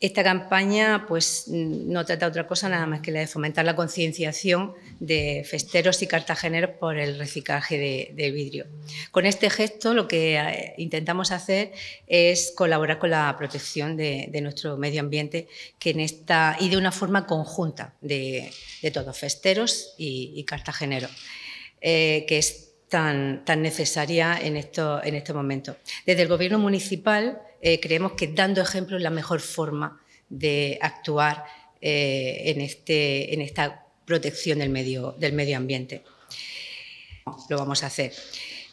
Esta campaña pues, no trata otra cosa nada más que la de fomentar la concienciación de festeros y cartageneros por el reciclaje de, vidrio. Con este gesto lo que eh, intentamos hacer es colaborar con la protección de, nuestro medio ambiente que y de una forma conjunta de, todos, festeros y, cartageneros, eh, que es tan, tan necesaria en, esto, en este momento. Desde el Gobierno Municipal eh, creemos que dando ejemplo es la mejor forma de actuar eh, en, este, en esta protección del medio, del medio ambiente. Lo vamos a hacer.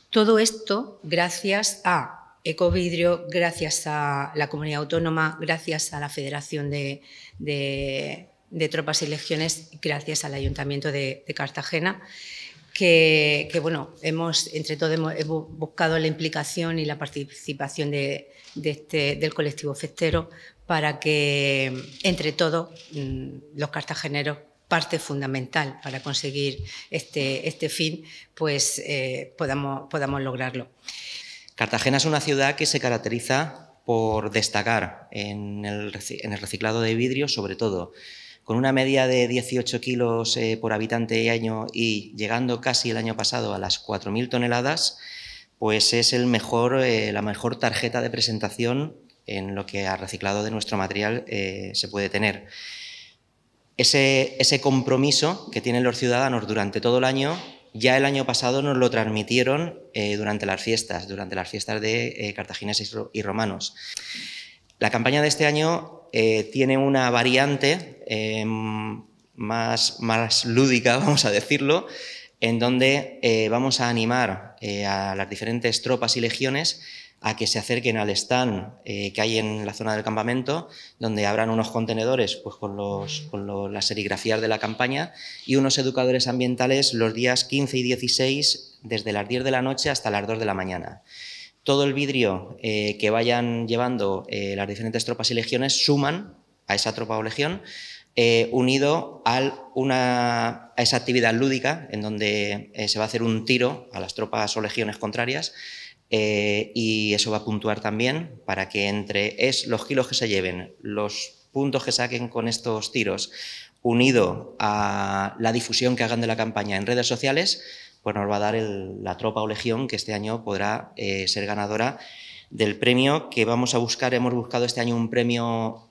Todo esto gracias a Ecovidrio, gracias a la comunidad autónoma, gracias a la Federación de, Tropas y Legiones, gracias al Ayuntamiento de Cartagena que, bueno, hemos, entre todos hemos, buscado la implicación y la participación de, este, del colectivo festero para que, entre todos, mm, los cartageneros parte fundamental para conseguir este, este fin, pues eh, podamos, podamos lograrlo. Cartagena es una ciudad que se caracteriza por destacar en el, en el reciclado de vidrio, sobre todo con una media de 18 kilos eh, por habitante y año y llegando casi el año pasado a las 4.000 toneladas, pues es el mejor, eh, la mejor tarjeta de presentación en lo que a reciclado de nuestro material eh, se puede tener. Ese, ese compromiso que tienen los ciudadanos durante todo el año, ya el año pasado nos lo transmitieron durante las fiestas, durante las fiestas de cartagineses y romanos. La campaña de este año eh, tiene una variante eh, más, más, lúdica, vamos a decirlo, en donde eh, vamos a animar a las diferentes tropas y legiones a que se acerquen al stand que hay en la zona del campamento, donde habrán unos contenedores pues, con, los, con los, las serigrafías de la campaña y unos educadores ambientales los días 15 y 16, desde las 10 de la noche hasta las 2 de la mañana todo el vidrio eh, que vayan llevando eh, las diferentes tropas y legiones suman a esa tropa o legión eh, unido a esa actividad lúdica en donde se va a hacer un tiro a las tropas o legiones contrarias y eso va a puntuar también para que entre es los kilos que se lleven, los puntos que saquen con estos tiros unido a la difusión que hagan de la campaña en redes sociales, pues nos va a dar la tropa o legión que este año podrá eh, ser ganadora del premio que vamos a buscar. Hemos buscado este año un premio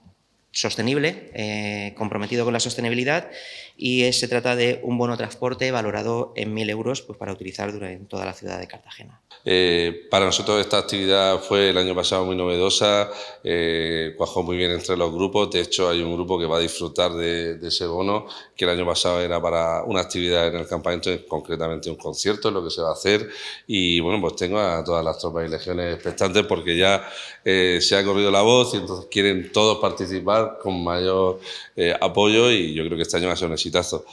sostenible, eh, comprometido con la sostenibilidad y se trata de un bono transporte valorado en 1.000 euros pues, para utilizar durante toda la ciudad de Cartagena. Eh, para nosotros esta actividad fue el año pasado muy novedosa, eh, cuajó muy bien entre los grupos, de hecho hay un grupo que va a disfrutar de, de, ese bono, que el año pasado era para una actividad en el campamento, concretamente un concierto, es lo que se va a hacer, y bueno, pues tengo a todas las tropas y legiones expectantes porque ya eh, se ha corrido la voz y entonces quieren todos participar con mayor eh, apoyo y yo creo que este año va a ser un exitazo.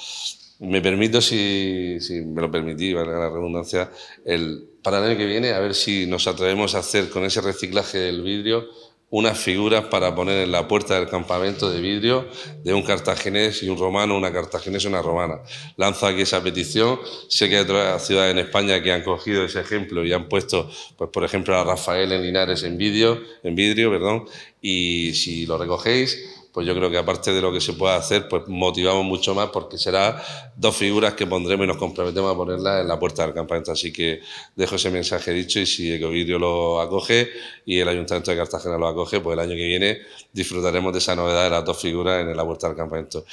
Me permito, si, me lo permití valga la redundancia, el, para el año que viene, a ver si nos atrevemos a hacer con ese reciclaje del vidrio unas figuras para poner en la puerta del campamento de vidrio de un cartaginés y un romano, una cartaginés y una romana. Lanzo aquí esa petición. Sé que hay otras ciudades en España que han cogido ese ejemplo y han puesto, pues, por ejemplo, a Rafael en Linares en vidrio, en vidrio, perdón, y si lo recogéis, pues yo creo que aparte de lo que se pueda hacer, pues motivamos mucho más porque será dos figuras que pondremos y nos comprometemos a ponerlas en la puerta del campamento. Así que dejo ese mensaje dicho y si Ecovidrio lo acoge y el Ayuntamiento de Cartagena lo acoge, pues el año que viene disfrutaremos de esa novedad de las dos figuras en la puerta del campamento.